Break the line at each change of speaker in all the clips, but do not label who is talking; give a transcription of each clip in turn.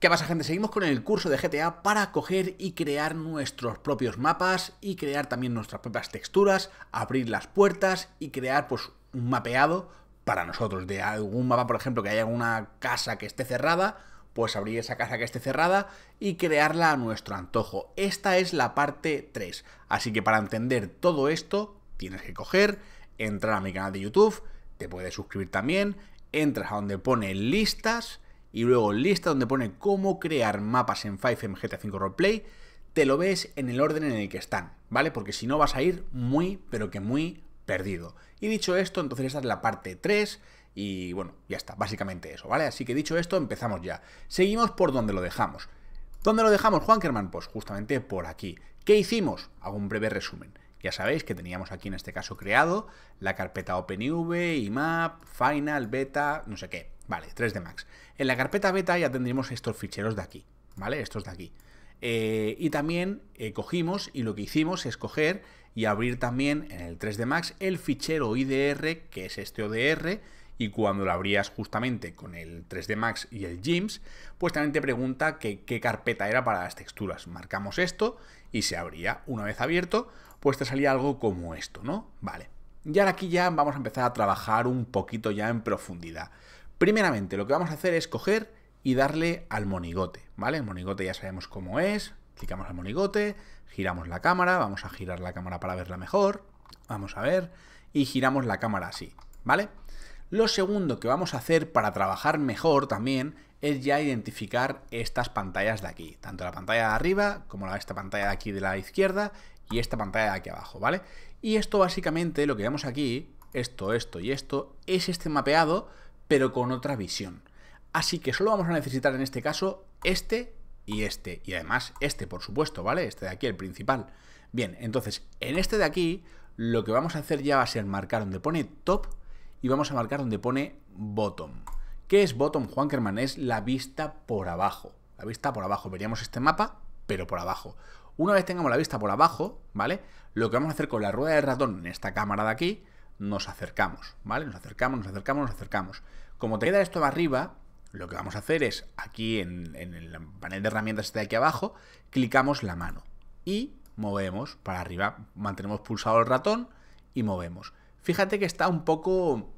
¿Qué pasa gente? Seguimos con el curso de GTA para coger y crear nuestros propios mapas y crear también nuestras propias texturas, abrir las puertas y crear pues un mapeado para nosotros de algún mapa, por ejemplo, que haya una casa que esté cerrada, pues abrir esa casa que esté cerrada y crearla a nuestro antojo. Esta es la parte 3, así que para entender todo esto tienes que coger, entrar a mi canal de YouTube, te puedes suscribir también, entras a donde pone listas, y luego lista donde pone cómo crear mapas en 5M GTA 5 Roleplay, te lo ves en el orden en el que están, ¿vale? Porque si no vas a ir muy, pero que muy perdido. Y dicho esto, entonces esta es la parte 3 y bueno, ya está, básicamente eso, ¿vale? Así que dicho esto, empezamos ya. Seguimos por donde lo dejamos. ¿Dónde lo dejamos, Juankerman? Pues justamente por aquí. ¿Qué hicimos? Hago un breve resumen. Ya sabéis que teníamos aquí en este caso creado la carpeta OpenV, IMAP, Final, Beta, no sé qué, Vale, 3D Max. En la carpeta beta ya tendríamos estos ficheros de aquí, ¿vale? Estos de aquí. Eh, y también eh, cogimos y lo que hicimos es coger y abrir también en el 3D Max el fichero IDR, que es este ODR, y cuando lo abrías justamente con el 3D Max y el GIMS, pues también te pregunta qué carpeta era para las texturas. Marcamos esto y se abría. Una vez abierto, pues te salía algo como esto, ¿no? Vale. Y ahora aquí ya vamos a empezar a trabajar un poquito ya en profundidad. Primeramente, lo que vamos a hacer es coger y darle al monigote, ¿vale? El monigote ya sabemos cómo es, clicamos al monigote, giramos la cámara, vamos a girar la cámara para verla mejor, vamos a ver, y giramos la cámara así, ¿vale? Lo segundo que vamos a hacer para trabajar mejor también es ya identificar estas pantallas de aquí, tanto la pantalla de arriba como esta pantalla de aquí de la izquierda y esta pantalla de aquí abajo, ¿vale? Y esto básicamente, lo que vemos aquí, esto, esto y esto, es este mapeado pero con otra visión. Así que solo vamos a necesitar en este caso este y este. Y además este, por supuesto, ¿vale? Este de aquí, el principal. Bien, entonces en este de aquí lo que vamos a hacer ya va a ser marcar donde pone top y vamos a marcar donde pone bottom. ¿Qué es bottom, Juankerman? Es la vista por abajo. La vista por abajo. Veríamos este mapa, pero por abajo. Una vez tengamos la vista por abajo, ¿vale? Lo que vamos a hacer con la rueda del ratón en esta cámara de aquí nos acercamos, ¿vale? Nos acercamos, nos acercamos, nos acercamos. Como te queda esto arriba, lo que vamos a hacer es, aquí en, el panel de herramientas este de aquí abajo, clicamos la mano y movemos para arriba. Mantenemos pulsado el ratón y movemos. Fíjate que está un poco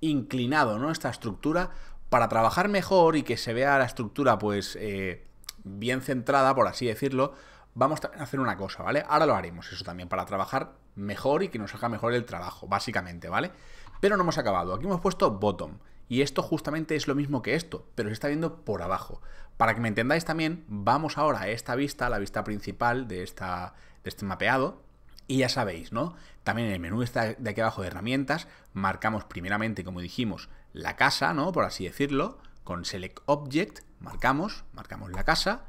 inclinado, ¿no? Esta estructura para trabajar mejor y que se vea la estructura, pues, eh, bien centrada, por así decirlo, vamos a hacer una cosa, ¿vale? Ahora lo haremos eso también para trabajar mejor y que nos haga mejor el trabajo, básicamente, ¿vale? Pero no hemos acabado. Aquí hemos puesto bottom. Y esto justamente es lo mismo que esto, pero se está viendo por abajo. Para que me entendáis también, vamos ahora a esta vista, la vista principal de, esta, de este mapeado, y ya sabéis, ¿no? También en el menú está de aquí abajo de herramientas, marcamos primeramente, como dijimos, la casa, ¿no? Por así decirlo, con Select Object, marcamos, marcamos la casa,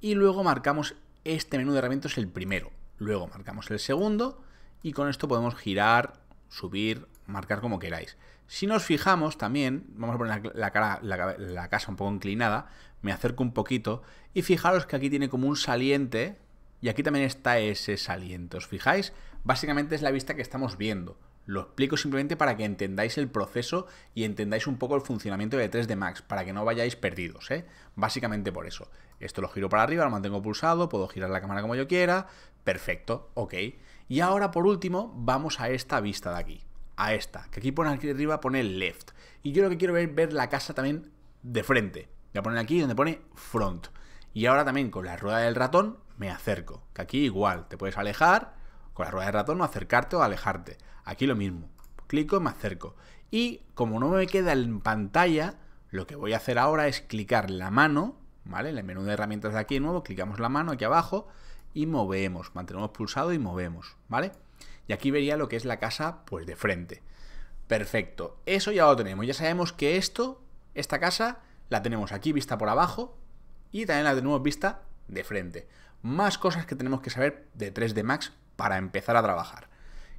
y luego marcamos este menú de herramientas es el primero. Luego marcamos el segundo y con esto podemos girar, subir, marcar como queráis. Si nos fijamos también, vamos a poner la, cara, la, casa un poco inclinada, me acerco un poquito y fijaros que aquí tiene como un saliente y aquí también está ese saliente. ¿Os fijáis? Básicamente es la vista que estamos viendo. Lo explico simplemente para que entendáis el proceso y entendáis un poco el funcionamiento de 3D Max, para que no vayáis perdidos, ¿eh? Básicamente por eso. Esto lo giro para arriba, lo mantengo pulsado, puedo girar la cámara como yo quiera, perfecto, ok. Y ahora por último vamos a esta vista de aquí, a esta, que aquí pone aquí arriba pone left. Y yo lo que quiero ver es ver la casa también de frente. Voy a poner aquí donde pone front. Y ahora también con la rueda del ratón me acerco, que aquí igual te puedes alejar con la rueda de ratón o acercarte o alejarte. Aquí lo mismo. Clico y me acerco. Y como no me queda en pantalla, lo que voy a hacer ahora es clicar la mano, ¿vale? En el menú de herramientas de aquí de nuevo, clicamos la mano aquí abajo y movemos. Mantenemos pulsado y movemos, ¿vale? Y aquí vería lo que es la casa pues de frente. Perfecto, eso ya lo tenemos. Ya sabemos que esto, esta casa, la tenemos aquí vista por abajo y también la tenemos vista de frente más cosas que tenemos que saber de 3D Max para empezar a trabajar.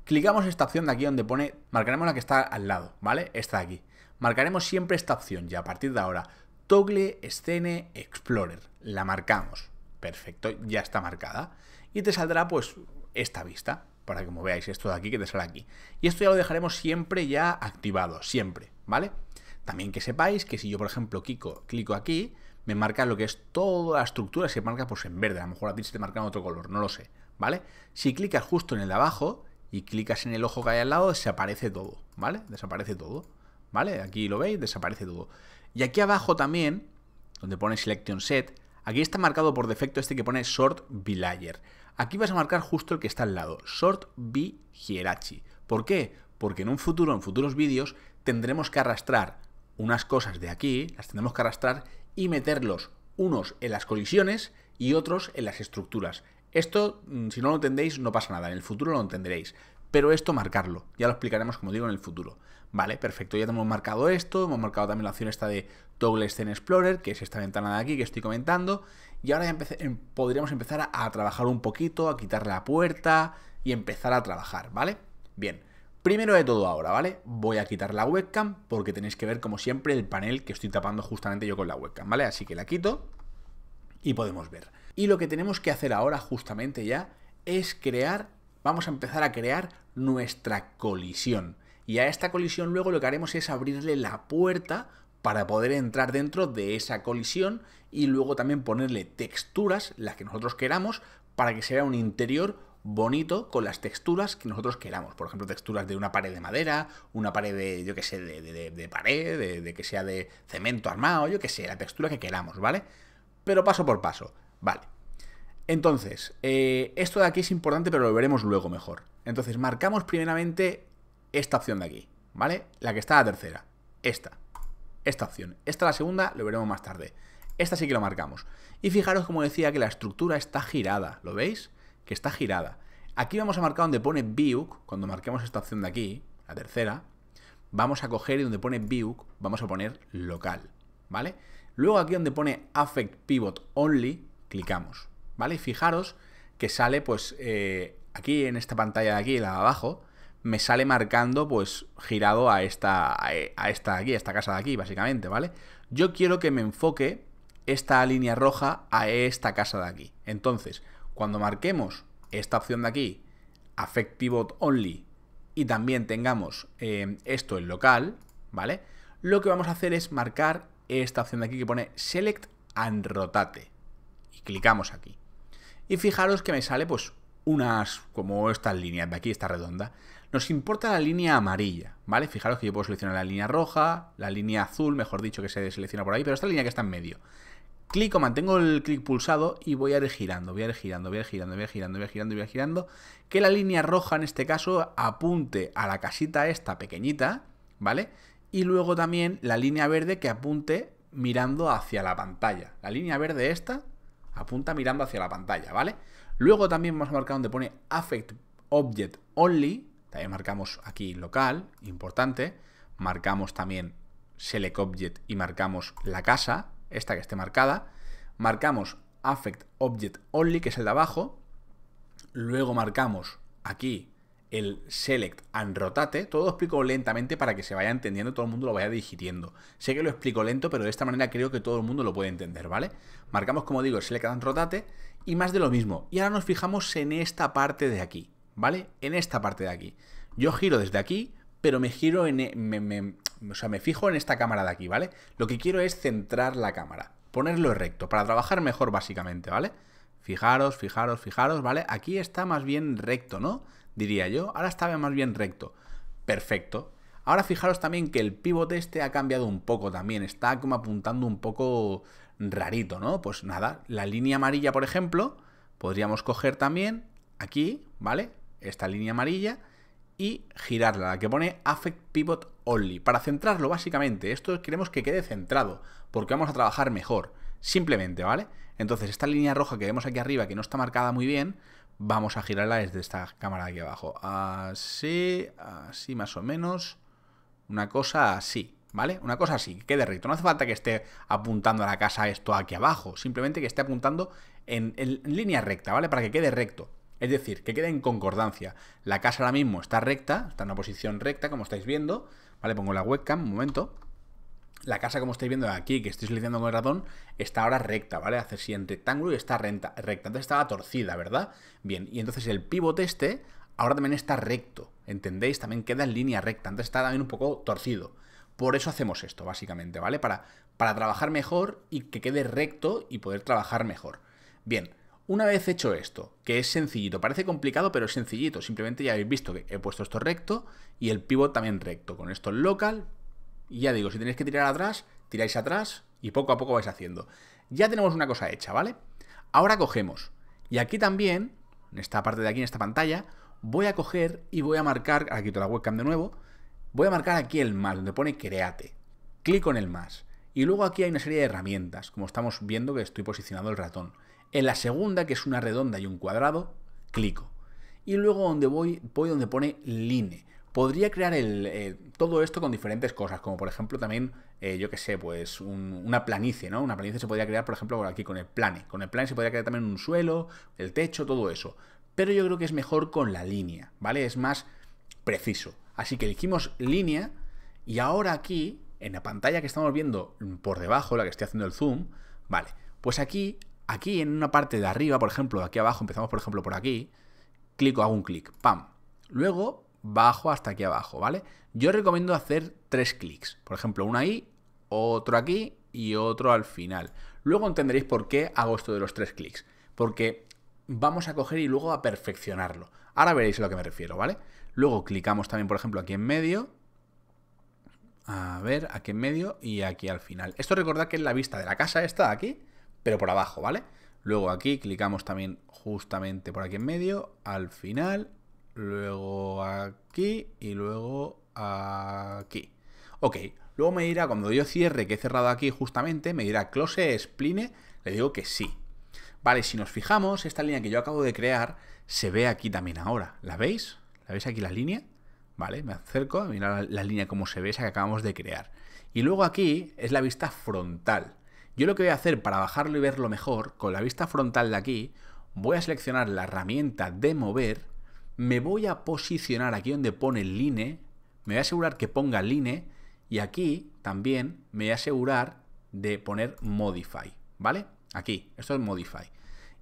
Clicamos esta opción de aquí donde pone, marcaremos la que está al lado, ¿vale? Esta de aquí. Marcaremos siempre esta opción y a partir de ahora, Toggle Scene Explorer. La marcamos. Perfecto, ya está marcada. Y te saldrá pues esta vista, para que como veáis esto de aquí que te sale aquí. Y esto ya lo dejaremos siempre ya activado, siempre, ¿vale? También que sepáis que si yo, por ejemplo, clico aquí, me marca lo que es toda la estructura, se marca pues en verde, a lo mejor a ti se te marca en otro color, no lo sé, ¿vale? Si clicas justo en el de abajo y clicas en el ojo que hay al lado, desaparece todo, ¿vale? Desaparece todo, ¿vale? Aquí lo veis, desaparece todo. Y aquí abajo también, donde pone Selection Set, aquí está marcado por defecto este que pone Sort layer, Aquí vas a marcar justo el que está al lado, Sort by Hierarchy. ¿Por qué? Porque en un futuro, en futuros vídeos, tendremos que arrastrar unas cosas de aquí, las tendremos que arrastrar y meterlos unos en las colisiones y otros en las estructuras. Esto, mm, si no lo entendéis, no pasa nada, en el futuro lo entenderéis. Pero esto marcarlo, ya lo explicaremos, como digo, en el futuro. Vale, perfecto, ya tenemos marcado esto, hemos marcado también la opción esta de Toggle Scene Explorer, que es esta ventana de aquí que estoy comentando, y ahora em, podríamos empezar a, a trabajar un poquito, a quitar la puerta y empezar a trabajar, ¿vale? Bien, Primero de todo ahora, ¿vale? Voy a quitar la webcam porque tenéis que ver como siempre el panel que estoy tapando justamente yo con la webcam, ¿vale? Así que la quito y podemos ver. Y lo que tenemos que hacer ahora justamente ya es crear, vamos a empezar a crear nuestra colisión. Y a esta colisión luego lo que haremos es abrirle la puerta para poder entrar dentro de esa colisión y luego también ponerle texturas, las que nosotros queramos, para que sea un interior bonito con las texturas que nosotros queramos. Por ejemplo, texturas de una pared de madera, una pared de, yo que sé, de, de, pared, de, que sea de cemento armado, yo que sé, la textura que queramos, ¿vale? Pero paso por paso, vale. Entonces, eh, esto de aquí es importante, pero lo veremos luego mejor. Entonces, marcamos primeramente esta opción de aquí, ¿vale? La que está a la tercera, esta, esta opción. Esta la segunda, lo veremos más tarde. Esta sí que lo marcamos. Y fijaros, como decía, que la estructura está girada, ¿lo veis? que está girada. Aquí vamos a marcar donde pone View, cuando marquemos esta opción de aquí, la tercera, vamos a coger y donde pone View vamos a poner local, ¿vale? Luego aquí donde pone Affect Pivot Only, clicamos, ¿vale? Fijaros que sale pues eh, aquí en esta pantalla de aquí, la de abajo, me sale marcando pues girado a esta, a esta aquí, a esta casa de aquí, básicamente, ¿vale? Yo quiero que me enfoque esta línea roja a esta casa de aquí. Entonces, cuando marquemos esta opción de aquí, affect only, y también tengamos eh, esto en local, ¿vale? Lo que vamos a hacer es marcar esta opción de aquí que pone select and rotate. Y clicamos aquí. Y fijaros que me sale pues unas, como estas líneas de aquí, esta redonda. Nos importa la línea amarilla, ¿vale? Fijaros que yo puedo seleccionar la línea roja, la línea azul, mejor dicho, que se selecciona por ahí, pero esta línea que está en medio o mantengo el clic pulsado y voy a ir girando, voy a ir girando, voy a ir girando, voy a ir girando, voy a ir girando, voy a ir girando. Que la línea roja en este caso apunte a la casita esta pequeñita, ¿vale? Y luego también la línea verde que apunte mirando hacia la pantalla. La línea verde esta apunta mirando hacia la pantalla, ¿vale? Luego también vamos a marcar donde pone Affect Object Only. También marcamos aquí local, importante. Marcamos también Select Object y marcamos la casa, esta que esté marcada, marcamos Affect Object Only, que es el de abajo, luego marcamos aquí el Select and Rotate, todo lo explico lentamente para que se vaya entendiendo, todo el mundo lo vaya digiriendo. Sé que lo explico lento, pero de esta manera creo que todo el mundo lo puede entender, ¿vale? Marcamos, como digo, el Select and Rotate y más de lo mismo. Y ahora nos fijamos en esta parte de aquí, ¿vale? En esta parte de aquí. Yo giro desde aquí, pero me giro en... E, me, o sea, me fijo en esta cámara de aquí, ¿vale? Lo que quiero es centrar la cámara, ponerlo recto, para trabajar mejor básicamente, ¿vale? Fijaros, fijaros, fijaros, ¿vale? Aquí está más bien recto, ¿no? Diría yo, ahora está más bien recto. Perfecto. Ahora fijaros también que el pivote este ha cambiado un poco también, está como apuntando un poco rarito, ¿no? Pues nada, la línea amarilla, por ejemplo, podríamos coger también aquí, ¿vale? Esta línea amarilla y girarla, la que pone Affect Pivot Only. Para centrarlo, básicamente, esto queremos que quede centrado, porque vamos a trabajar mejor, simplemente, ¿vale? Entonces, esta línea roja que vemos aquí arriba, que no está marcada muy bien, vamos a girarla desde esta cámara de aquí abajo. Así, así más o menos, una cosa así, ¿vale? Una cosa así, que quede recto. No hace falta que esté apuntando a la casa esto aquí abajo, simplemente que esté apuntando en, en línea recta, ¿vale? Para que quede recto. Es decir, que quede en concordancia. La casa ahora mismo está recta, está en una posición recta, como estáis viendo. Vale, pongo la webcam, un momento. La casa, como estáis viendo aquí, que estoy seleccionando con el ratón, está ahora recta, ¿vale? Hace así en rectángulo y está recta. antes estaba torcida, ¿verdad? Bien, y entonces el pivote este ahora también está recto, ¿entendéis? También queda en línea recta, antes está también un poco torcido. Por eso hacemos esto, básicamente, ¿vale? Para, para trabajar mejor y que quede recto y poder trabajar mejor. Bien, una vez hecho esto, que es sencillito, parece complicado pero es sencillito, simplemente ya habéis visto que he puesto esto recto y el pivot también recto, con esto local, y ya digo, si tenéis que tirar atrás, tiráis atrás y poco a poco vais haciendo. Ya tenemos una cosa hecha, ¿vale? Ahora cogemos, y aquí también, en esta parte de aquí, en esta pantalla, voy a coger y voy a marcar, aquí quito la webcam de nuevo, voy a marcar aquí el más, donde pone create, clic en el más, y luego aquí hay una serie de herramientas, como estamos viendo que estoy posicionando el ratón. En la segunda, que es una redonda y un cuadrado, clico. Y luego donde voy, voy donde pone line. Podría crear eh, todo esto con diferentes cosas, como por ejemplo también, eh, yo qué sé, pues una planicie, ¿no? Una planicie se podría crear, por ejemplo, aquí con el plane. Con el plane se podría crear también un suelo, el techo, todo eso. Pero yo creo que es mejor con la línea, ¿vale? Es más preciso. Así que elegimos línea y ahora aquí, en la pantalla que estamos viendo por debajo, la que estoy haciendo el zoom, vale, pues aquí aquí en una parte de arriba, por ejemplo, aquí abajo, empezamos por ejemplo por aquí, clico, hago un clic, pam. Luego bajo hasta aquí abajo, ¿vale? Yo recomiendo hacer tres clics, por ejemplo, uno ahí, otro aquí y otro al final. Luego entenderéis por qué hago esto de los tres clics, porque vamos a coger y luego a perfeccionarlo. Ahora veréis a lo que me refiero, ¿vale? Luego clicamos también, por ejemplo, aquí en medio, a ver, aquí en medio y aquí al final. Esto recordad que es la vista de la casa está aquí, pero por abajo, ¿vale? Luego aquí clicamos también justamente por aquí en medio, al final, luego aquí y luego aquí. Ok, luego me dirá, cuando yo cierre, que he cerrado aquí justamente, me dirá close spline, le digo que sí. Vale, si nos fijamos, esta línea que yo acabo de crear se ve aquí también ahora. ¿La veis? ¿La veis aquí la línea? Vale, me acerco, a mirar la línea como se ve, esa que acabamos de crear. Y luego aquí es la vista frontal. Yo lo que voy a hacer para bajarlo y verlo mejor, con la vista frontal de aquí, voy a seleccionar la herramienta de mover, me voy a posicionar aquí donde pone line, me voy a asegurar que ponga line y aquí también me voy a asegurar de poner modify, ¿vale? Aquí, esto es modify.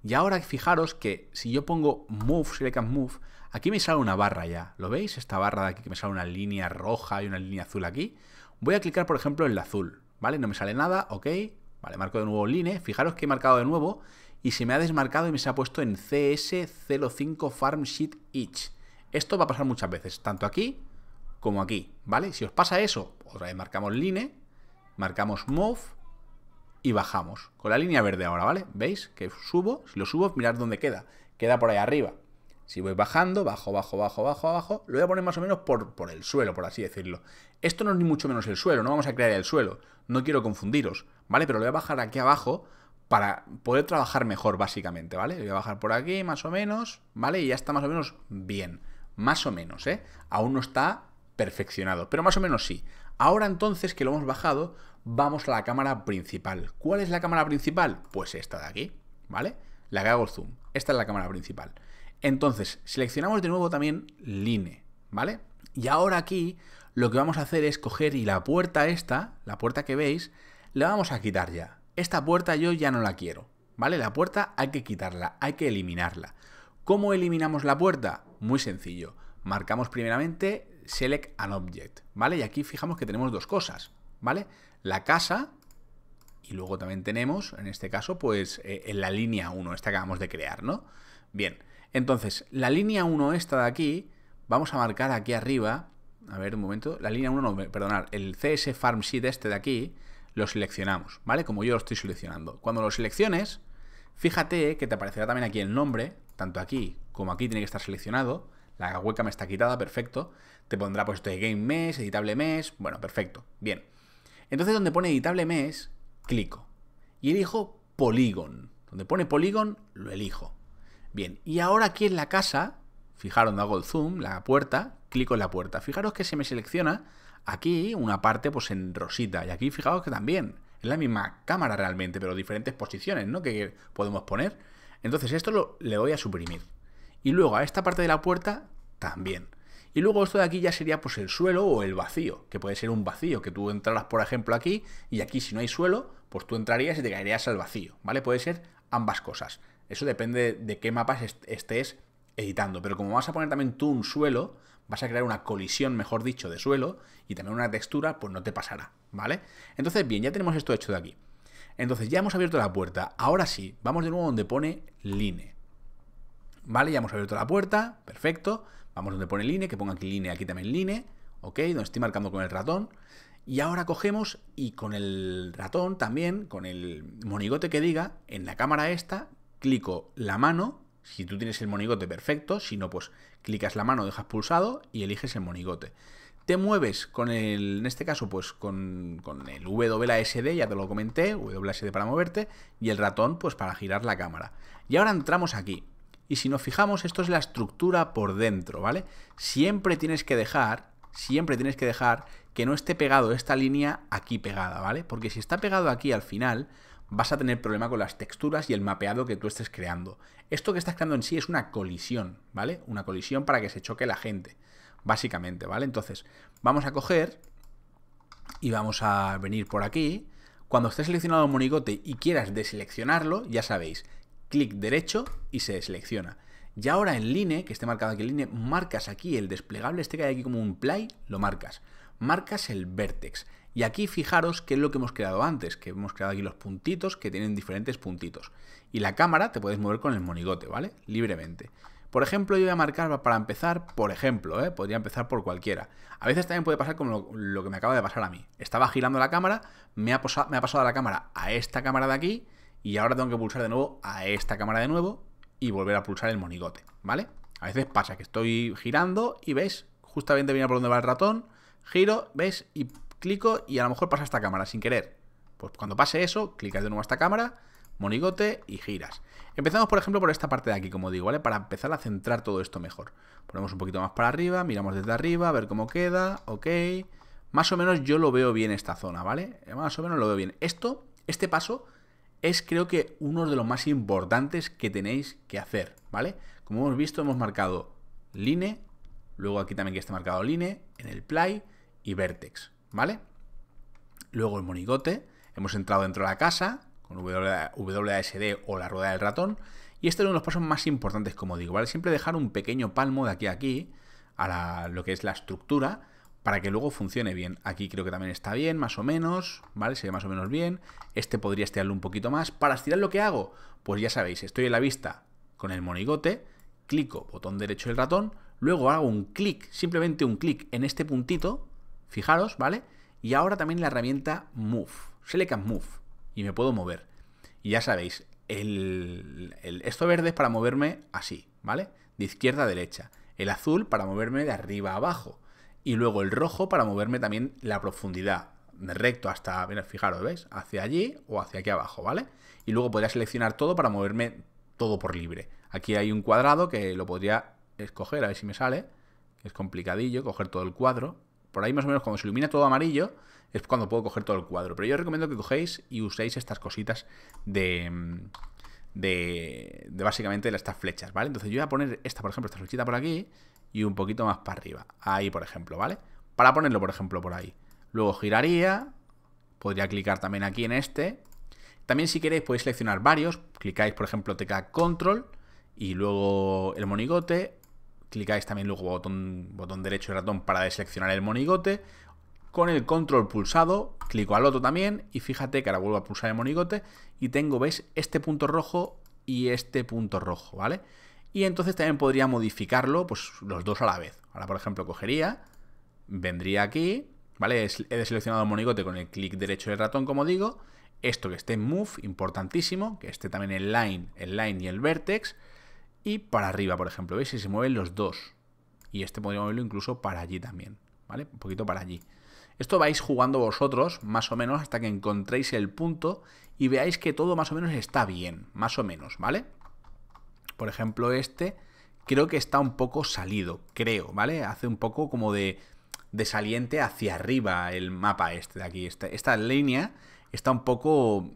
Y ahora fijaros que si yo pongo move, select move, aquí me sale una barra ya. ¿Lo veis? Esta barra de aquí que me sale una línea roja y una línea azul aquí. Voy a clicar, por ejemplo, en la azul, ¿vale? No me sale nada, ok marco de nuevo line. Fijaros que he marcado de nuevo y se me ha desmarcado y me se ha puesto en CS05 Farm Sheet Each. Esto va a pasar muchas veces, tanto aquí como aquí, ¿vale? Si os pasa eso, otra vez marcamos line, marcamos move y bajamos. Con la línea verde ahora, ¿vale? ¿Veis? Que subo, si lo subo, mirad dónde queda. Queda por ahí arriba. Si voy bajando, bajo, bajo, bajo, bajo, abajo, lo voy a poner más o menos por, por el suelo, por así decirlo. Esto no es ni mucho menos el suelo, no vamos a crear el suelo. No quiero confundiros, ¿vale? Pero lo voy a bajar aquí abajo para poder trabajar mejor, básicamente, ¿vale? Voy a bajar por aquí, más o menos, ¿vale? Y ya está más o menos bien. Más o menos, ¿eh? Aún no está perfeccionado, pero más o menos sí. Ahora entonces que lo hemos bajado, vamos a la cámara principal. ¿Cuál es la cámara principal? Pues esta de aquí, ¿vale? La que hago el zoom. Esta es la cámara principal. Entonces, seleccionamos de nuevo también line, ¿vale? Y ahora aquí lo que vamos a hacer es coger y la puerta esta, la puerta que veis, la vamos a quitar ya. Esta puerta yo ya no la quiero, ¿vale? La puerta hay que quitarla, hay que eliminarla. ¿Cómo eliminamos la puerta? Muy sencillo. Marcamos primeramente select an object, ¿vale? Y aquí fijamos que tenemos dos cosas, ¿vale? La casa y luego también tenemos, en este caso, pues eh, en la línea 1, esta que acabamos de crear, ¿no? Bien, entonces, la línea 1 esta de aquí, vamos a marcar aquí arriba, a ver un momento, la línea 1 no, perdonar, el CS Farm Sheet este de aquí, lo seleccionamos, ¿vale? Como yo lo estoy seleccionando. Cuando lo selecciones, fíjate que te aparecerá también aquí el nombre, tanto aquí como aquí tiene que estar seleccionado, la hueca me está quitada, perfecto. Te pondrá pues esto de Game Mesh, Editable Mesh, bueno, perfecto, bien. Entonces donde pone Editable Mesh, clico y elijo Polygon. Donde pone polígono lo elijo. Bien, y ahora aquí en la casa, fijaros, hago el zoom, la puerta, clico en la puerta. Fijaros que se me selecciona aquí una parte pues en rosita y aquí fijaos que también es la misma cámara realmente, pero diferentes posiciones, ¿no? Que podemos poner. Entonces esto lo, le voy a suprimir. Y luego a esta parte de la puerta también. Y luego esto de aquí ya sería pues el suelo o el vacío, que puede ser un vacío, que tú entraras por ejemplo aquí y aquí si no hay suelo, pues tú entrarías y te caerías al vacío, ¿vale? Puede ser ambas cosas. Eso depende de qué mapas estés editando. Pero como vas a poner también tú un suelo, vas a crear una colisión, mejor dicho, de suelo y también una textura, pues no te pasará, ¿vale? Entonces, bien, ya tenemos esto hecho de aquí. Entonces, ya hemos abierto la puerta. Ahora sí, vamos de nuevo donde pone line. ¿Vale? Ya hemos abierto la puerta, perfecto. Vamos donde pone line, que ponga aquí line, aquí también line, ¿ok? Donde estoy marcando con el ratón. Y ahora cogemos y con el ratón también, con el monigote que diga, en la cámara esta, clico la mano, si tú tienes el monigote perfecto, si no, pues clicas la mano, dejas pulsado y eliges el monigote. Te mueves con el, en este caso, pues con, con el sd ya te lo comenté, WSD para moverte, y el ratón, pues para girar la cámara. Y ahora entramos aquí. Y si nos fijamos, esto es la estructura por dentro, ¿vale? Siempre tienes que dejar, siempre tienes que dejar que no esté pegado esta línea aquí pegada, ¿vale? Porque si está pegado aquí al final, vas a tener problema con las texturas y el mapeado que tú estés creando. Esto que estás creando en sí es una colisión, ¿vale? Una colisión para que se choque la gente, básicamente, ¿vale? Entonces, vamos a coger y vamos a venir por aquí. Cuando esté seleccionado el monigote y quieras deseleccionarlo, ya sabéis, clic derecho y se deselecciona. Y ahora en line, que esté marcado aquí en line, marcas aquí el desplegable, este que hay aquí como un play, lo marcas. Marcas el vertex. Y aquí fijaros qué es lo que hemos creado antes, que hemos creado aquí los puntitos que tienen diferentes puntitos. Y la cámara te puedes mover con el monigote, ¿vale? Libremente. Por ejemplo, yo voy a marcar para empezar, por ejemplo, ¿eh? podría empezar por cualquiera. A veces también puede pasar como lo, que me acaba de pasar a mí. Estaba girando la cámara, me ha, me ha pasado la cámara a esta cámara de aquí y ahora tengo que pulsar de nuevo a esta cámara de nuevo y volver a pulsar el monigote, ¿vale? A veces pasa que estoy girando y ves, justamente viene por donde va el ratón, giro, ves y clico y a lo mejor pasa esta cámara sin querer. Pues cuando pase eso, clicas de nuevo a esta cámara, monigote y giras. Empezamos, por ejemplo, por esta parte de aquí, como digo, ¿vale? Para empezar a centrar todo esto mejor. Ponemos un poquito más para arriba, miramos desde arriba, a ver cómo queda, ok. Más o menos yo lo veo bien esta zona, ¿vale? Eh, más o menos lo veo bien. Esto, este paso, es creo que uno de los más importantes que tenéis que hacer, ¿vale? Como hemos visto, hemos marcado line, luego aquí también que está marcado line, en el play y vertex, ¿vale? Luego el monigote, hemos entrado dentro de la casa con WASD o la rueda del ratón y este es uno de los pasos más importantes, como digo, ¿vale? Siempre dejar un pequeño palmo de aquí a aquí a lo que es la estructura para que luego funcione bien. Aquí creo que también está bien, más o menos, ¿vale? Se ve más o menos bien. Este podría estirarlo un poquito más. Para estirar lo que hago, pues ya sabéis, estoy en la vista con el monigote, clico botón derecho del ratón, luego hago un clic, simplemente un clic en este puntito, Fijaros, ¿vale? Y ahora también la herramienta Move. Select Move. Y me puedo mover. Y ya sabéis, el, esto verde es para moverme así, ¿vale? De izquierda a derecha. El azul para moverme de arriba a abajo. Y luego el rojo para moverme también la profundidad. Recto hasta, mira, fijaros, ¿veis? Hacia allí o hacia aquí abajo, ¿vale? Y luego podría seleccionar todo para moverme todo por libre. Aquí hay un cuadrado que lo podría escoger, a ver si me sale. Es complicadillo coger todo el cuadro por ahí más o menos cuando se ilumina todo amarillo, es cuando puedo coger todo el cuadro. Pero yo os recomiendo que cogéis y uséis estas cositas de... Mm, de, de básicamente estas flechas, ¿vale? Entonces yo voy a poner esta, por ejemplo, esta flechita por aquí y un poquito más para arriba. Ahí, por ejemplo, ¿vale? Para ponerlo, por ejemplo, por ahí. Luego giraría, podría clicar también aquí en este. También si queréis podéis seleccionar varios, clicáis por ejemplo tecla control y luego el monigote clicáis también luego botón, botón derecho y ratón para deseleccionar el monigote. Con el control pulsado, clico al otro también y fíjate que ahora vuelvo a pulsar el monigote y tengo, ¿veis? Este punto rojo y este punto rojo, ¿vale? Y entonces también podría modificarlo, pues los dos a la vez. Ahora, por ejemplo, cogería, vendría aquí, ¿vale? He deseleccionado el monigote con el clic derecho del ratón, como digo. Esto que esté en Move, importantísimo, que esté también en Line, el Line y el Vertex y para arriba, por ejemplo. ¿Veis? Si se mueven los dos. Y este podría moverlo incluso para allí también. ¿Vale? Un poquito para allí. Esto vais jugando vosotros, más o menos, hasta que encontréis el punto y veáis que todo más o menos está bien, más o menos, ¿vale? Por ejemplo, este creo que está un poco salido, creo, ¿vale? Hace un poco como de, de saliente hacia arriba el mapa este de aquí. esta línea está un poco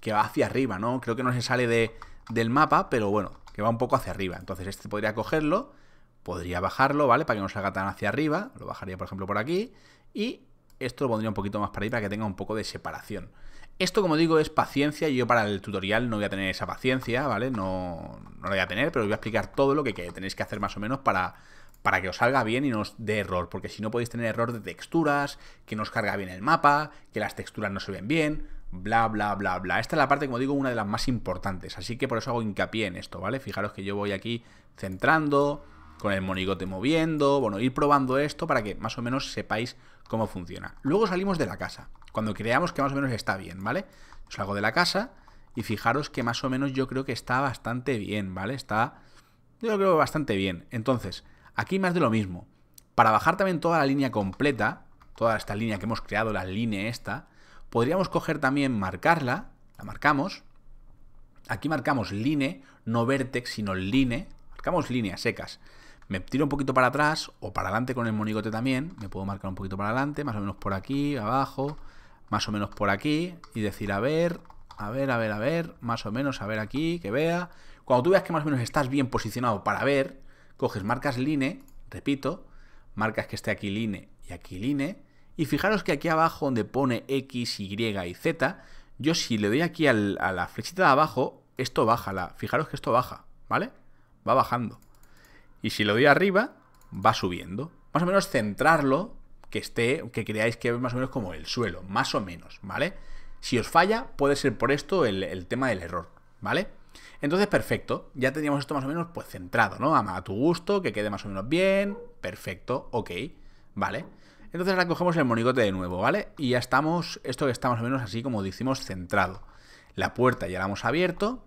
que va hacia arriba, ¿no? Creo que no se sale de, del mapa, pero bueno, que va un poco hacia arriba. Entonces este podría cogerlo, podría bajarlo, ¿vale? Para que no salga tan hacia arriba, lo bajaría por ejemplo por aquí, y esto lo pondría un poquito más para ahí para que tenga un poco de separación. Esto, como digo, es paciencia. Yo para el tutorial no voy a tener esa paciencia, ¿vale? No, no la voy a tener, pero os voy a explicar todo lo que, tenéis que hacer más o menos para, para que os salga bien y no os dé error. Porque si no podéis tener error de texturas, que no os carga bien el mapa, que las texturas no se ven bien bla, bla, bla, bla. Esta es la parte, como digo, una de las más importantes, así que por eso hago hincapié en esto, ¿vale? Fijaros que yo voy aquí centrando, con el monigote moviendo, bueno, ir probando esto para que más o menos sepáis cómo funciona. Luego salimos de la casa, cuando creamos que más o menos está bien, ¿vale? Salgo de la casa y fijaros que más o menos yo creo que está bastante bien, ¿vale? Está, yo creo, bastante bien. Entonces, aquí más de lo mismo. Para bajar también toda la línea completa, toda esta línea que hemos creado, la línea esta, Podríamos coger también marcarla, la marcamos. Aquí marcamos line, no vertex, sino line. Marcamos líneas secas. Me tiro un poquito para atrás o para adelante con el monigote también. Me puedo marcar un poquito para adelante, más o menos por aquí, abajo, más o menos por aquí. Y decir, a ver, a ver, a ver, a ver, más o menos, a ver aquí, que vea. Cuando tú veas que más o menos estás bien posicionado para ver, coges marcas line, repito, marcas que esté aquí line y aquí line, y fijaros que aquí abajo donde pone X, Y y Z, yo si le doy aquí a la flechita de abajo, esto baja. La, fijaros que esto baja, ¿vale? Va bajando. Y si lo doy arriba, va subiendo. Más o menos centrarlo, que esté, que creáis que es más o menos como el suelo, más o menos, ¿vale? Si os falla, puede ser por esto el, tema del error, ¿vale? Entonces, perfecto, ya teníamos esto más o menos pues centrado, ¿no? A, tu gusto, que quede más o menos bien, perfecto, ok, ¿vale? vale entonces ahora cogemos el monigote de nuevo, ¿vale? Y ya estamos, esto está más o menos así como decimos centrado. La puerta ya la hemos abierto.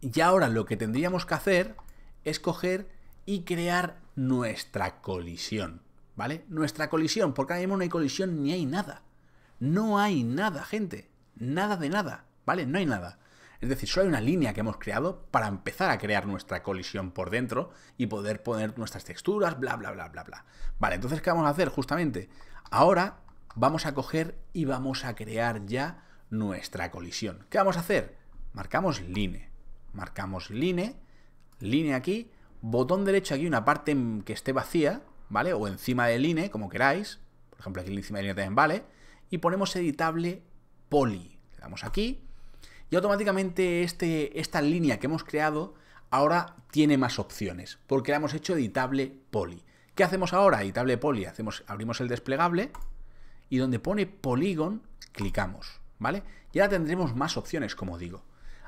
Y ahora lo que tendríamos que hacer es coger y crear nuestra colisión, ¿vale? Nuestra colisión, porque ahora mismo no hay colisión ni hay nada. No hay nada, gente. Nada de nada, ¿vale? No hay nada. Es decir, solo hay una línea que hemos creado para empezar a crear nuestra colisión por dentro y poder poner nuestras texturas, bla, bla, bla, bla, bla. Vale, entonces, ¿qué vamos a hacer justamente? Ahora vamos a coger y vamos a crear ya nuestra colisión. ¿Qué vamos a hacer? Marcamos line. Marcamos line, línea aquí, botón derecho aquí, una parte que esté vacía, ¿vale? O encima de line, como queráis. Por ejemplo, aquí encima de line también vale. Y ponemos editable poly. Le damos aquí y automáticamente este, esta línea que hemos creado ahora tiene más opciones, porque la hemos hecho editable poly. ¿Qué hacemos ahora? Editable poly. Hacemos, abrimos el desplegable y donde pone polígono clicamos, ¿vale? Y ahora tendremos más opciones, como digo.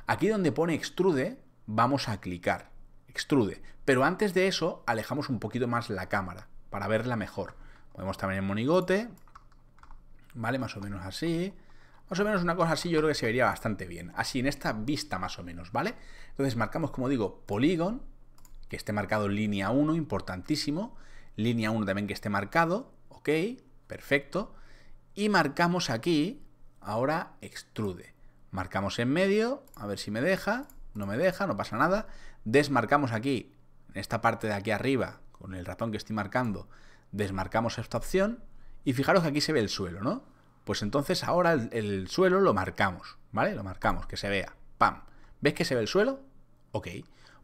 Aquí donde pone extrude, vamos a clicar. Extrude. Pero antes de eso, alejamos un poquito más la cámara para verla mejor. Podemos también el monigote, ¿vale? Más o menos así. Más o menos una cosa así yo creo que se vería bastante bien. Así en esta vista más o menos, ¿vale? Entonces marcamos, como digo, polígono, que esté marcado línea 1, importantísimo. Línea 1 también que esté marcado, ok, perfecto. Y marcamos aquí, ahora extrude. Marcamos en medio, a ver si me deja, no me deja, no pasa nada. Desmarcamos aquí, en esta parte de aquí arriba, con el ratón que estoy marcando, desmarcamos esta opción. Y fijaros que aquí se ve el suelo, ¿no? Pues entonces ahora el, suelo lo marcamos, ¿vale? Lo marcamos, que se vea. ¡Pam! ¿Ves que se ve el suelo? Ok.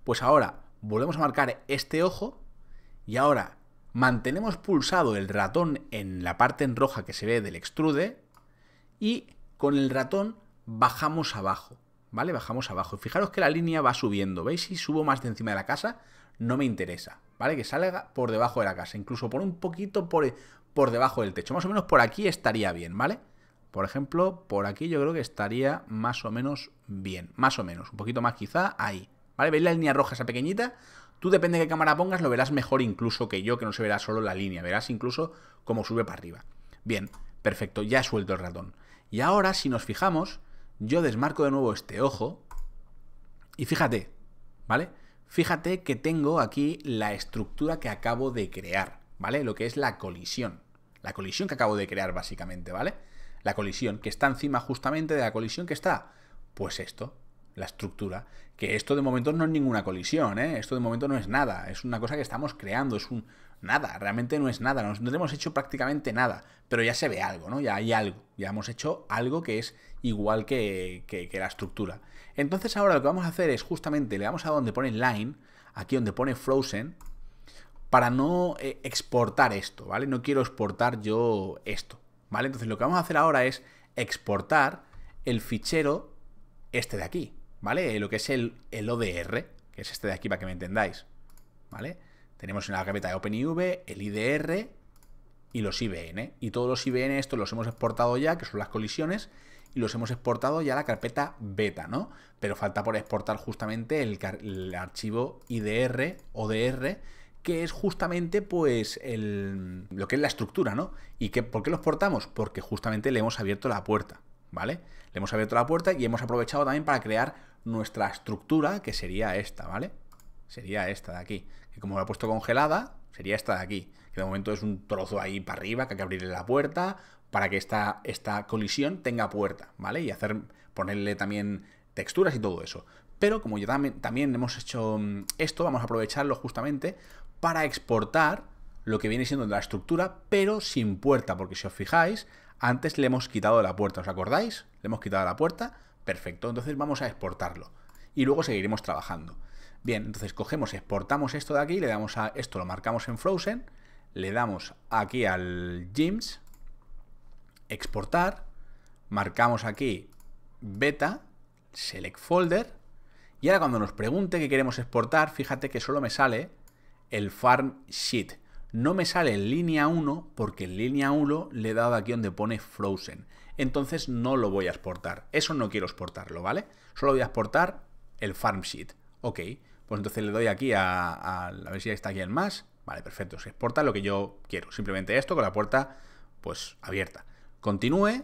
Pues ahora volvemos a marcar este ojo y ahora mantenemos pulsado el ratón en la parte en roja que se ve del extrude y con el ratón bajamos abajo, ¿vale? Bajamos abajo. fijaros que la línea va subiendo, ¿veis? Si subo más de encima de la casa, no me interesa, ¿vale? Que salga por debajo de la casa, incluso por un poquito por, por debajo del techo. Más o menos por aquí estaría bien, ¿vale? Por ejemplo, por aquí yo creo que estaría más o menos bien. Más o menos, un poquito más quizá, ahí. ¿Vale? ¿Veis la línea roja esa pequeñita? Tú depende de qué cámara pongas, lo verás mejor incluso que yo, que no se verá solo la línea. Verás incluso cómo sube para arriba. Bien, perfecto, ya he suelto el ratón. Y ahora, si nos fijamos, yo desmarco de nuevo este ojo. Y fíjate, ¿vale? Fíjate que tengo aquí la estructura que acabo de crear, ¿vale? Lo que es la colisión. La colisión que acabo de crear básicamente, ¿vale? La colisión que está encima justamente de la colisión que está. Pues esto, la estructura, que esto de momento no es ninguna colisión, ¿eh? Esto de momento no es nada, es una cosa que estamos creando, es un nada, realmente no es nada, nos hemos hecho prácticamente nada, pero ya se ve algo, ¿no? Ya hay algo, ya hemos hecho algo que es igual que, que, la estructura. Entonces ahora lo que vamos a hacer es justamente, le vamos a donde pone line, aquí donde pone frozen, para no eh, exportar esto, ¿vale? No quiero exportar yo esto, ¿vale? Entonces lo que vamos a hacer ahora es exportar el fichero este de aquí, ¿vale? Eh, lo que es el, el ODR, que es este de aquí para que me entendáis, ¿vale? Tenemos en la carpeta de OpenIV el IDR y los IBN. Y todos los IBN estos los hemos exportado ya, que son las colisiones, y los hemos exportado ya a la carpeta beta, ¿no? Pero falta por exportar justamente el archivo IDR, ODR, que es justamente pues el, lo que es la estructura, ¿no? ¿Y que, por qué los portamos? Porque justamente le hemos abierto la puerta, ¿vale? Le hemos abierto la puerta y hemos aprovechado también para crear nuestra estructura, que sería esta, ¿vale? Sería esta de aquí, que como la he puesto congelada, sería esta de aquí, que de momento es un trozo ahí para arriba, que hay que abrirle la puerta para que esta, esta colisión tenga puerta, ¿vale? Y hacer, ponerle también texturas y todo eso. Pero como ya también hemos hecho mm, esto, vamos a aprovecharlo justamente para exportar lo que viene siendo la estructura, pero sin puerta, porque si os fijáis, antes le hemos quitado la puerta, ¿os acordáis? Le hemos quitado la puerta, perfecto, entonces vamos a exportarlo y luego seguiremos trabajando. Bien, entonces cogemos, exportamos esto de aquí, le damos a esto, lo marcamos en Frozen, le damos aquí al Gyms, exportar, marcamos aquí beta, select folder, y ahora cuando nos pregunte qué queremos exportar, fíjate que solo me sale el farm sheet. No me sale en línea 1 porque en línea 1 le he dado aquí donde pone frozen. Entonces no lo voy a exportar. Eso no quiero exportarlo, ¿vale? Solo voy a exportar el farm sheet. Ok, pues entonces le doy aquí a, a, ver si está aquí en más. Vale, perfecto, se exporta lo que yo quiero. Simplemente esto con la puerta pues abierta. Continúe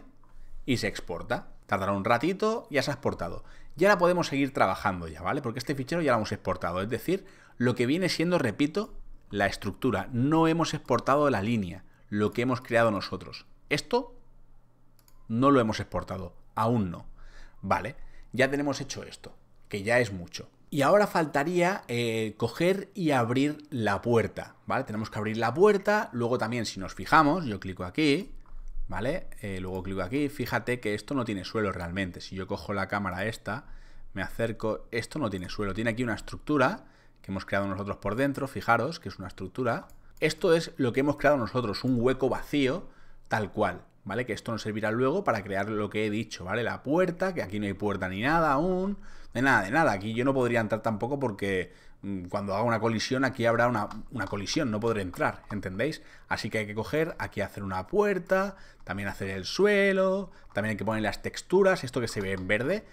y se exporta. Tardará un ratito, ya se ha exportado. ya la podemos seguir trabajando ya, ¿vale? Porque este fichero ya lo hemos exportado, es decir, lo que viene siendo, repito, la estructura. No hemos exportado la línea, lo que hemos creado nosotros. Esto no lo hemos exportado, aún no. Vale, ya tenemos hecho esto, que ya es mucho. Y ahora faltaría eh, coger y abrir la puerta, ¿vale? Tenemos que abrir la puerta, luego también si nos fijamos, yo clico aquí, ¿vale? Eh, luego clico aquí, fíjate que esto no tiene suelo realmente. Si yo cojo la cámara esta, me acerco, esto no tiene suelo, tiene aquí una estructura que hemos creado nosotros por dentro, fijaros que es una estructura. Esto es lo que hemos creado nosotros, un hueco vacío tal cual, ¿vale? Que esto nos servirá luego para crear lo que he dicho, ¿vale? La puerta, que aquí no hay puerta ni nada aún, de nada, de nada. Aquí yo no podría entrar tampoco porque mm, cuando haga una colisión aquí habrá una, colisión, no podré entrar, ¿entendéis? Así que hay que coger, aquí hacer una puerta, también hacer el suelo, también hay que poner las texturas, esto que se ve en verde,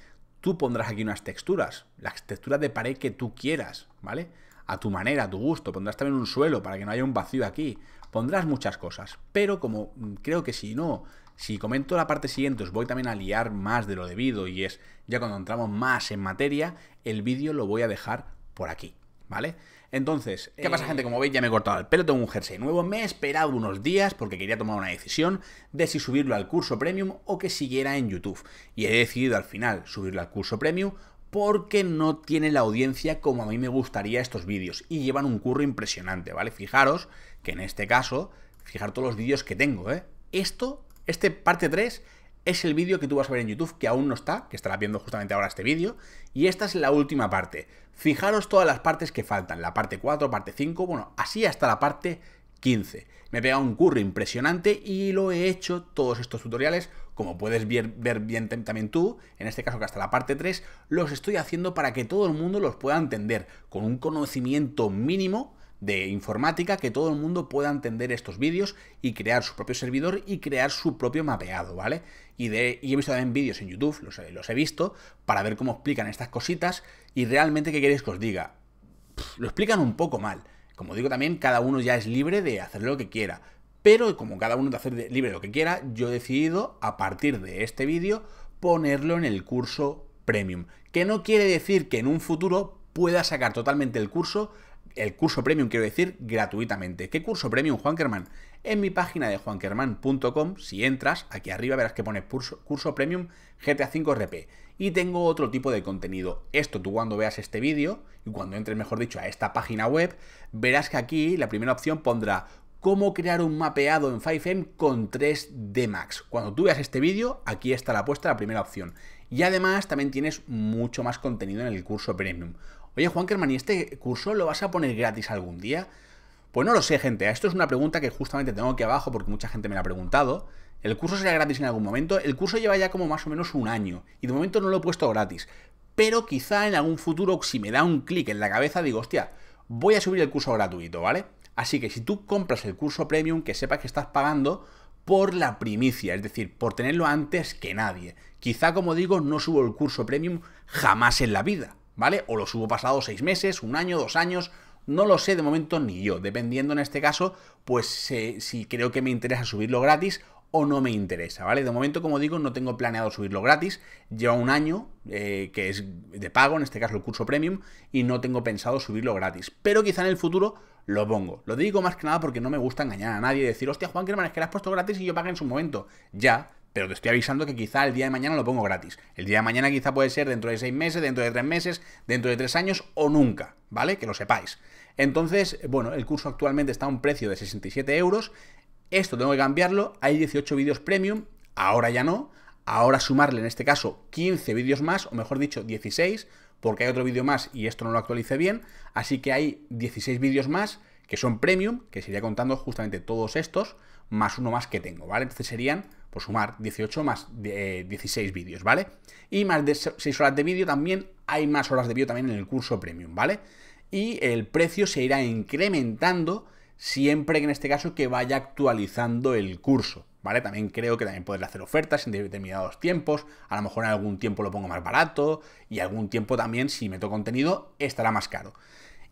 Tú pondrás aquí unas texturas, las texturas de pared que tú quieras, ¿vale? A tu manera, a tu gusto. Pondrás también un suelo para que no haya un vacío aquí. Pondrás muchas cosas. Pero como mm, creo que si no, si comento la parte siguiente os voy también a liar más de lo debido y es ya cuando entramos más en materia, el vídeo lo voy a dejar por aquí, ¿vale? Entonces, ¿qué pasa, eh, gente? Como veis, ya me he cortado el pelo, tengo un jersey nuevo. Me he esperado unos días porque quería tomar una decisión de si subirlo al curso premium o que siguiera en YouTube. Y he decidido al final subirlo al curso premium porque no tiene la audiencia como a mí me gustaría estos vídeos y llevan un curro impresionante, ¿vale? Fijaros que en este caso, fijar todos los vídeos que tengo, ¿eh? Esto, este parte 3 es el vídeo que tú vas a ver en YouTube, que aún no está, que estarás viendo justamente ahora este vídeo, y esta es la última parte. Fijaros todas las partes que faltan, la parte 4, parte 5, bueno, así hasta la parte 15. Me he pegado un curro impresionante y lo he hecho todos estos tutoriales, como puedes ver, bien también tú, en este caso que hasta la parte 3, los estoy haciendo para que todo el mundo los pueda entender, con un conocimiento mínimo, de informática que todo el mundo pueda entender estos vídeos y crear su propio servidor y crear su propio mapeado, ¿vale? Y, de, he visto también vídeos en YouTube, los, he visto, para ver cómo explican estas cositas y realmente qué queréis que os diga. lo explican un poco mal. Como digo también, cada uno ya es libre de hacer lo que quiera. Pero como cada uno de hacer de, libre lo que quiera, yo he decidido a partir de este vídeo ponerlo en el curso premium. Que no quiere decir que en un futuro pueda sacar totalmente el curso el curso premium, quiero decir, gratuitamente. ¿Qué curso premium, Juankerman? En mi página de juankerman.com, si entras, aquí arriba verás que pone curso, curso premium GTA 5 RP. Y tengo otro tipo de contenido. Esto tú cuando veas este vídeo, y cuando entres, mejor dicho, a esta página web, verás que aquí la primera opción pondrá cómo crear un mapeado en 5M con 3D Max. Cuando tú veas este vídeo, aquí está la puesta, la primera opción. Y además también tienes mucho más contenido en el curso premium. Oye, Juan Kerman, ¿y este curso lo vas a poner gratis algún día? Pues no lo sé, gente. Esto es una pregunta que justamente tengo aquí abajo porque mucha gente me la ha preguntado. ¿El curso será gratis en algún momento? El curso lleva ya como más o menos un año y de momento no lo he puesto gratis. Pero quizá en algún futuro, si me da un clic en la cabeza, digo, hostia, voy a subir el curso gratuito, ¿vale? Así que si tú compras el curso premium, que sepas que estás pagando por la primicia, es decir, por tenerlo antes que nadie. Quizá, como digo, no subo el curso premium jamás en la vida. ¿vale? O lo subo pasado seis meses, un año, dos años, no lo sé de momento ni yo, dependiendo en este caso, pues eh, si creo que me interesa subirlo gratis o no me interesa, ¿vale? De momento, como digo, no tengo planeado subirlo gratis, lleva un año eh, que es de pago, en este caso el curso premium, y no tengo pensado subirlo gratis, pero quizá en el futuro lo pongo. Lo digo más que nada porque no me gusta engañar a nadie y decir, hostia, Juan ¿qué es que lo has puesto gratis y yo pago en su momento. Ya, pero te estoy avisando que quizá el día de mañana lo pongo gratis. El día de mañana quizá puede ser dentro de seis meses, dentro de tres meses, dentro de tres años o nunca, ¿vale? Que lo sepáis. Entonces, bueno, el curso actualmente está a un precio de 67 euros. Esto tengo que cambiarlo. Hay 18 vídeos premium. Ahora ya no. Ahora sumarle en este caso 15 vídeos más, o mejor dicho 16, porque hay otro vídeo más y esto no lo actualice bien. Así que hay 16 vídeos más que son premium, que sería contando justamente todos estos, más uno más que tengo, ¿vale? Entonces serían por sumar 18 más eh, de 16 vídeos, ¿vale? Y más de 6 horas de vídeo también, hay más horas de vídeo también en el curso premium, ¿vale? Y el precio se irá incrementando siempre que en este caso que vaya actualizando el curso, ¿vale? También creo que también podré hacer ofertas en determinados tiempos, a lo mejor en algún tiempo lo pongo más barato y algún tiempo también si meto contenido estará más caro.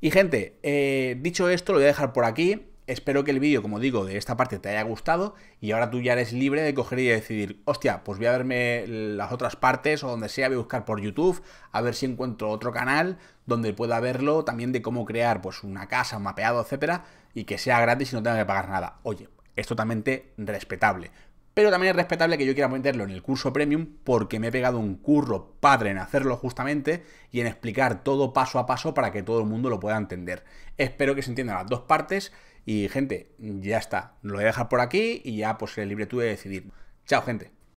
Y gente, eh, dicho esto lo voy a dejar por aquí, Espero que el vídeo, como digo, de esta parte te haya gustado y ahora tú ya eres libre de coger y decidir, hostia, pues voy a verme las otras partes o donde sea, voy a buscar por YouTube, a ver si encuentro otro canal donde pueda verlo también de cómo crear pues una casa, un mapeado, etcétera, y que sea gratis y no tenga que pagar nada. Oye, es totalmente respetable. Pero también es respetable que yo quiera meterlo en el curso premium porque me he pegado un curro padre en hacerlo justamente y en explicar todo paso a paso para que todo el mundo lo pueda entender. Espero que se entiendan las dos partes y gente, ya está. Lo voy a dejar por aquí y ya pues seré libre tú de decidir. Chao, gente.